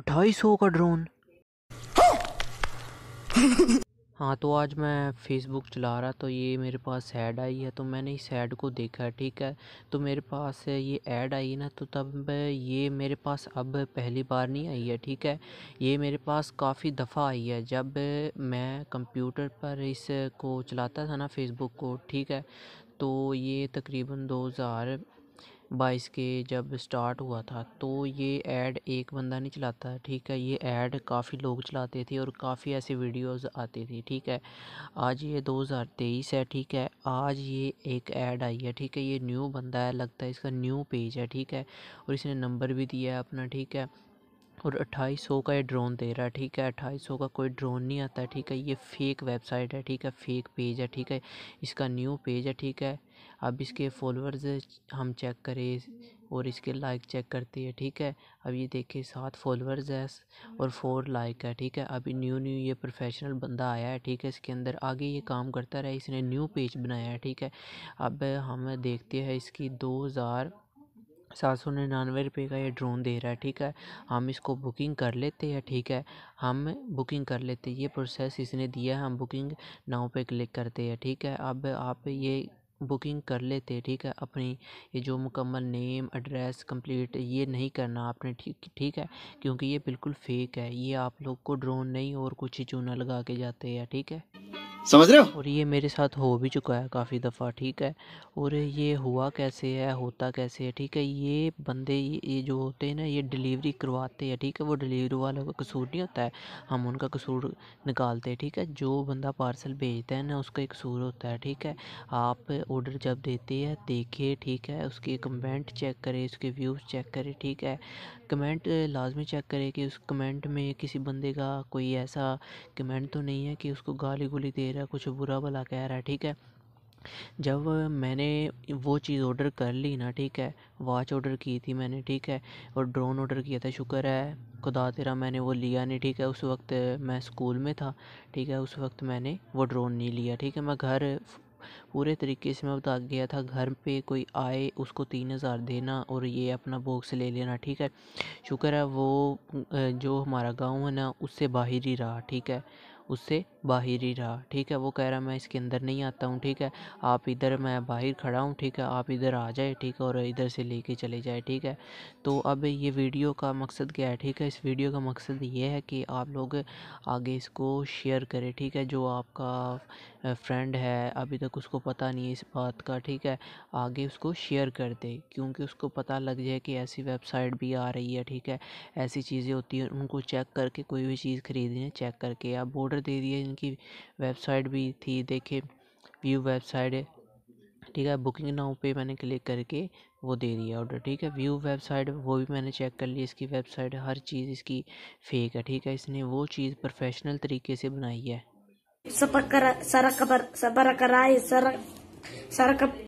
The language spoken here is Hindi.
अट्ठाईस सौ का ड्रोन हाँ तो आज मैं फेसबुक चला रहा तो ये मेरे पास ऐड आई है तो मैंने इस ऐड को देखा ठीक है तो मेरे पास ये ऐड आई ना तो तब ये मेरे पास अब पहली बार नहीं आई है ठीक है ये मेरे पास काफ़ी दफ़ा आई है जब मैं कंप्यूटर पर इस को चलाता था ना फेसबुक को ठीक है तो ये तकरीबन हज़ार बाईस के जब स्टार्ट हुआ था तो ये ऐड एक बंदा नहीं चलाता ठीक है ये ऐड काफ़ी लोग चलाते थे और काफ़ी ऐसे वीडियोस आते थे ठीक है आज ये 2023 है ठीक है आज ये एक ऐड आई है ठीक है ये न्यू बंदा है लगता है इसका न्यू पेज है ठीक है और इसने नंबर भी दिया है अपना ठीक है और अट्ठाईस सौ का ये ड्रोन दे रहा है ठीक है अट्ठाईस सौ का कोई ड्रोन नहीं आता ठीक है ये फेक वेबसाइट है ठीक है फेक पेज है ठीक है इसका न्यू पेज है ठीक है अब इसके फॉलोअर्स हम चेक करें और इसके लाइक चेक करते हैं ठीक है अब ये देखिए सात फॉलोअर्स है और फोर लाइक है ठीक है अभी न्यू न्यू ये प्रोफेशनल बंदा आया है ठीक है इसके अंदर आगे ये काम करता रहा इसने न्यू पेज बनाया है ठीक है अब हम देखते हैं इसकी दो हज़ार सात सौ निन्यानवे रुपये का ये ड्रोन दे रहा है ठीक है हम इसको बुकिंग कर लेते हैं ठीक है हम बुकिंग कर लेते हैं ये प्रोसेस इसने दिया है हम बुकिंग नाव पे क्लिक करते हैं ठीक है अब आप ये बुकिंग कर लेते हैं ठीक है अपनी ये जो मुकम्मल नेम एड्रेस कंप्लीट ये नहीं करना आपने ठीक ठीक है क्योंकि ये बिल्कुल फेक है ये आप लोग को ड्रोन नहीं और कुछ ही चूना लगा के जाते हैं ठीक है समझ रहे हो और ये मेरे साथ हो भी चुका है काफ़ी दफ़ा ठीक है और ये हुआ कैसे है होता कैसे है ठीक है ये बंदे ये जो होते हैं ना ये डिलीवरी करवाते हैं ठीक है वो डिलीवरी वालों का कसूर नहीं होता है हम उनका कसूर निकालते हैं ठीक है जो बंदा पार्सल भेजता है ना उसका एक कसूर होता है ठीक है आप ऑर्डर जब देते हैं देखिए ठीक है उसकी कमेंट चेक करें उसके व्यूज़ चेक करें ठीक है कमेंट लाजमी चेक करें कि उस कमेंट में किसी बंदे का कोई ऐसा कमेंट तो नहीं है कि उसको गाली गुली दे रहा है कुछ बुरा भला कह रहा है ठीक है जब मैंने वो चीज़ ऑर्डर कर ली ना ठीक है वॉच ऑर्डर की थी मैंने ठीक है और ड्रोन ऑर्डर किया था शुक्र है खुदा तेरा मैंने वो लिया नहीं ठीक है उस वक्त मैं स्कूल में था ठीक है उस वक्त मैंने वो ड्रोन नहीं लिया ठीक है मैं घर पूरे तरीके से मैं बता गया था घर पे कोई आए उसको तीन हज़ार देना और ये अपना बॉक्स ले लेना ठीक है शुक्र है वो जो हमारा गाँव है ना उससे बाहर ही रहा ठीक है उससे बाहर ही रहा ठीक है वो कह रहा है मैं इसके अंदर नहीं आता हूँ ठीक है आप इधर मैं बाहर खड़ा हूँ ठीक है आप इधर आ जाए ठीक है और इधर से लेके चले जाए ठीक है तो अब ये वीडियो का मकसद क्या है ठीक है इस वीडियो का मकसद ये है कि आप लोग आगे इसको शेयर करें ठीक है जो आपका फ्रेंड है अभी तक उसको पता नहीं है इस बात का ठीक है आगे उसको शेयर कर दे क्योंकि उसको पता लग जाए कि ऐसी वेबसाइट भी आ रही है ठीक है ऐसी चीज़ें होती हैं उनको चेक करके कोई भी चीज़ खरीदनी है चेक करके या बॉर्डर नंबर दे दिए इनकी वेबसाइट भी थी देखे व्यू वेबसाइट है ठीक है बुकिंग नाउ पे मैंने क्लिक करके वो दे दिया ऑर्डर ठीक है व्यू वेबसाइट वो भी मैंने चेक कर ली इसकी वेबसाइट हर चीज़ इसकी फेक है ठीक है इसने वो चीज़ प्रोफेशनल तरीके से बनाई है सबर सर सबर